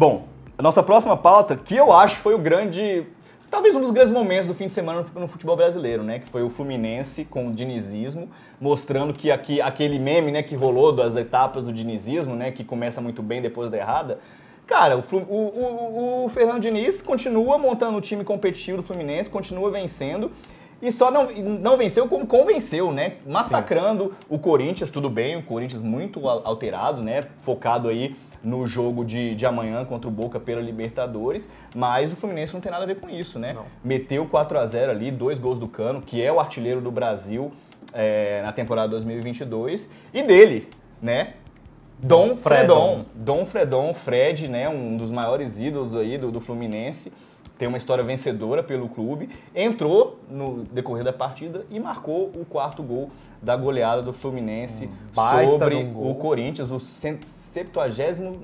Bom, a nossa próxima pauta, que eu acho foi o grande. Talvez um dos grandes momentos do fim de semana no futebol brasileiro, né? Que foi o Fluminense com o dinizismo, mostrando que aqui, aquele meme né, que rolou das etapas do dinizismo, né? Que começa muito bem depois da errada. Cara, o, o, o, o Fernando Diniz continua montando o time competitivo do Fluminense, continua vencendo e só não, não venceu como convenceu, né? Massacrando Sim. o Corinthians, tudo bem, o Corinthians muito alterado, né? Focado aí no jogo de, de amanhã contra o Boca pela Libertadores, mas o Fluminense não tem nada a ver com isso, né? Não. Meteu 4 a 0 ali, dois gols do Cano, que é o artilheiro do Brasil é, na temporada 2022, e dele, né? Dom Fredon. Fredon. Dom Fredon, Fred, né? Um dos maiores ídolos aí do, do Fluminense tem uma história vencedora pelo clube, entrou no decorrer da partida e marcou o quarto gol da goleada do Fluminense hum, sobre o Corinthians, o 799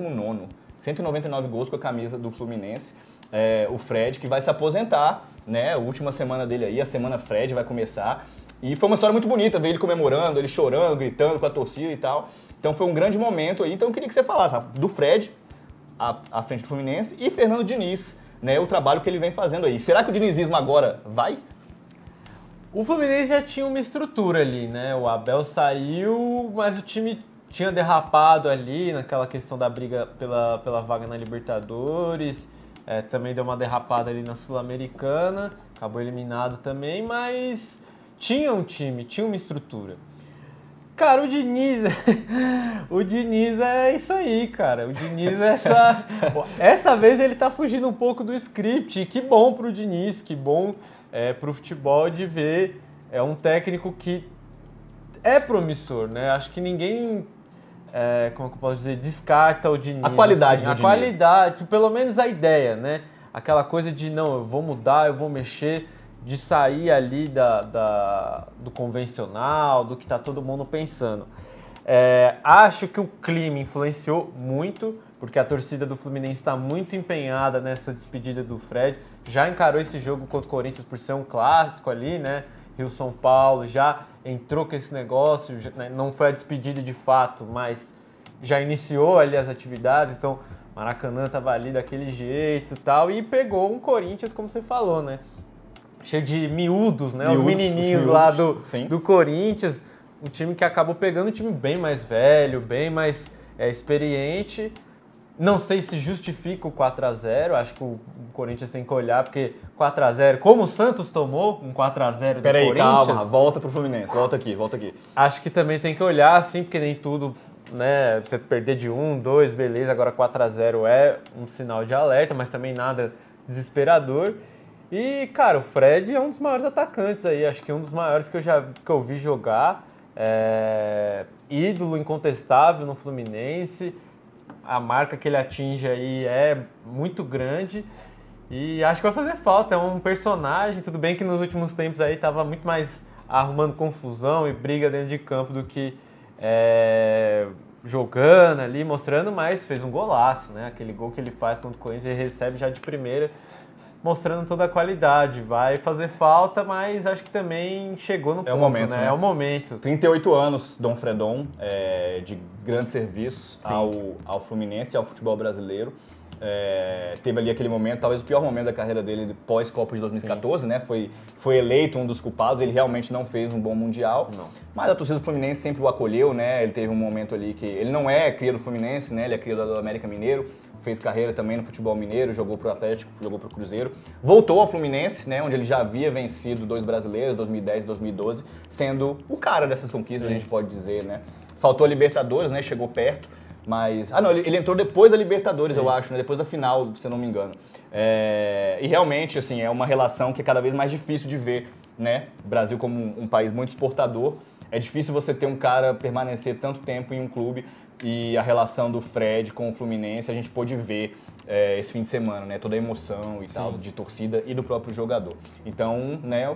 99, 199 gols com a camisa do Fluminense. É, o Fred, que vai se aposentar, né? A última semana dele aí, a semana Fred vai começar. E foi uma história muito bonita, ver ele comemorando, ele chorando, gritando com a torcida e tal. Então foi um grande momento aí. Então eu queria que você falasse do Fred, à frente do Fluminense, e Fernando Diniz, né, o trabalho que ele vem fazendo aí. Será que o dinizismo agora vai? O Fluminense já tinha uma estrutura ali, né? O Abel saiu, mas o time tinha derrapado ali naquela questão da briga pela, pela vaga na Libertadores. É, também deu uma derrapada ali na Sul-Americana, acabou eliminado também, mas tinha um time, tinha uma estrutura. Cara, o Diniz, é- o Diniz é isso aí, cara. O Diniz é essa, essa vez ele tá fugindo um pouco do script. Que bom pro Diniz, que bom é, pro futebol de ver é um técnico que é promissor, né? Acho que ninguém é, como é que eu posso dizer, descarta o Diniz. A qualidade assim, do A Diniz. qualidade, pelo menos a ideia, né? Aquela coisa de, não, eu vou mudar, eu vou mexer de sair ali da, da, do convencional, do que está todo mundo pensando. É, acho que o clima influenciou muito, porque a torcida do Fluminense está muito empenhada nessa despedida do Fred. Já encarou esse jogo contra o Corinthians por ser um clássico ali, né? Rio São Paulo já entrou com esse negócio, né? não foi a despedida de fato, mas já iniciou ali as atividades, então Maracanã tava ali daquele jeito, tal, e pegou um Corinthians como você falou, né? cheio de miúdos, né? Miúdos, os menininhos os lá do, do Corinthians. Um time que acabou pegando um time bem mais velho, bem mais é, experiente. Não sei se justifica o 4 x 0 Acho que o Corinthians tem que olhar, porque 4 x 0 como o Santos tomou um 4 x 0 do Peraí, Corinthians... calma, volta pro Fluminense, volta aqui, volta aqui. Acho que também tem que olhar, assim, porque nem tudo, né? Você perder de 1, 2, beleza, agora 4 x 0 é um sinal de alerta, mas também nada desesperador. E, cara, o Fred é um dos maiores atacantes aí, acho que um dos maiores que eu já que eu vi jogar. É, ídolo incontestável no Fluminense, a marca que ele atinge aí é muito grande. E acho que vai fazer falta, é um personagem, tudo bem que nos últimos tempos aí tava muito mais arrumando confusão e briga dentro de campo do que é, jogando ali, mostrando, mas fez um golaço, né? Aquele gol que ele faz contra o Corinthians, e recebe já de primeira mostrando toda a qualidade. Vai fazer falta, mas acho que também chegou no é ponto, o momento, né? né? É o momento. 38 anos, Dom Fredon, é, de grandes serviços ao, ao Fluminense e ao futebol brasileiro é, teve ali aquele momento, talvez o pior momento da carreira dele pós Copa de 2014, Sim. né? Foi, foi eleito um dos culpados, ele realmente não fez um bom mundial. Não. Mas a torcida do Fluminense sempre o acolheu, né? Ele teve um momento ali que ele não é cria do Fluminense, né? Ele é cria do América Mineiro, fez carreira também no futebol mineiro, jogou pro Atlético, jogou pro Cruzeiro. Voltou ao Fluminense, né, onde ele já havia vencido dois brasileiros, 2010 e 2012, sendo o cara dessas conquistas, Sim. a gente pode dizer, né? Faltou a Libertadores, né? Chegou perto mas. Ah, não, ele, ele entrou depois da Libertadores, Sim. eu acho, né? Depois da final, se eu não me engano. É, e realmente, assim, é uma relação que é cada vez mais difícil de ver, né? Brasil como um, um país muito exportador. É difícil você ter um cara permanecer tanto tempo em um clube e a relação do Fred com o Fluminense a gente pôde ver é, esse fim de semana, né? Toda a emoção e Sim. tal de torcida e do próprio jogador. Então, né,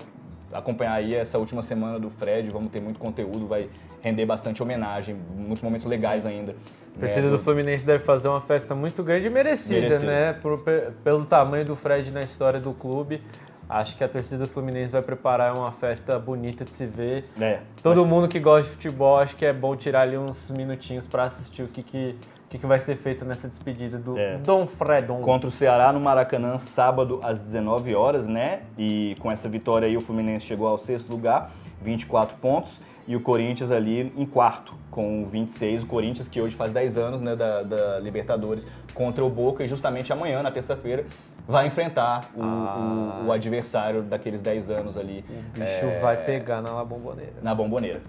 acompanhar aí essa última semana do Fred, vamos ter muito conteúdo, vai render bastante homenagem, muitos momentos legais Sim. ainda. A torcida né? do Fluminense deve fazer uma festa muito grande e merecida, merecida. né? pelo tamanho do Fred na história do clube. Acho que a torcida do Fluminense vai preparar uma festa bonita de se ver. É, Todo mundo que gosta de futebol, acho que é bom tirar ali uns minutinhos para assistir o que, que o que, que, vai ser feito nessa despedida do é. Dom Fredon. Contra o Ceará no Maracanã, sábado às 19 horas, né? E com essa vitória aí o Fluminense chegou ao sexto lugar, 24 pontos, e o Corinthians ali em quarto, com 26. O Corinthians que hoje faz 10 anos, né, da, da Libertadores, contra o Boca, e justamente amanhã, na terça-feira, vai enfrentar o, ah. o, o, adversário daqueles 10 anos ali. O bicho é, vai pegar na Bomboneira. Na Bomboneira.